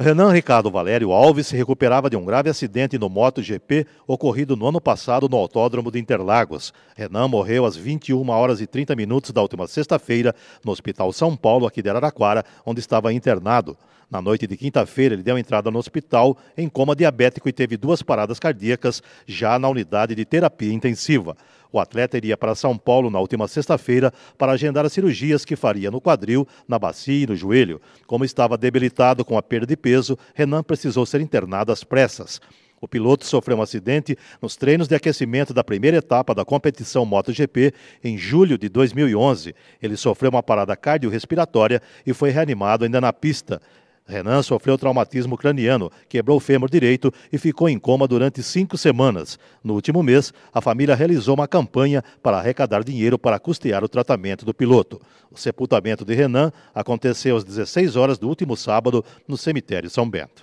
Renan Ricardo Valério Alves se recuperava de um grave acidente no MotoGP ocorrido no ano passado no Autódromo de Interlagos. Renan morreu às 21 horas e 30 minutos da última sexta-feira no Hospital São Paulo, aqui de Araraquara, onde estava internado. Na noite de quinta-feira, ele deu entrada no hospital em coma diabético e teve duas paradas cardíacas já na unidade de terapia intensiva. O atleta iria para São Paulo na última sexta-feira para agendar as cirurgias que faria no quadril, na bacia e no joelho. Como estava debilitado com a perda de peso, peso, Renan precisou ser internado às pressas. O piloto sofreu um acidente nos treinos de aquecimento da primeira etapa da competição MotoGP em julho de 2011. Ele sofreu uma parada cardiorrespiratória e foi reanimado ainda na pista. Renan sofreu traumatismo craniano, quebrou o fêmur direito e ficou em coma durante cinco semanas. No último mês, a família realizou uma campanha para arrecadar dinheiro para custear o tratamento do piloto. O sepultamento de Renan aconteceu às 16 horas do último sábado no cemitério São Bento.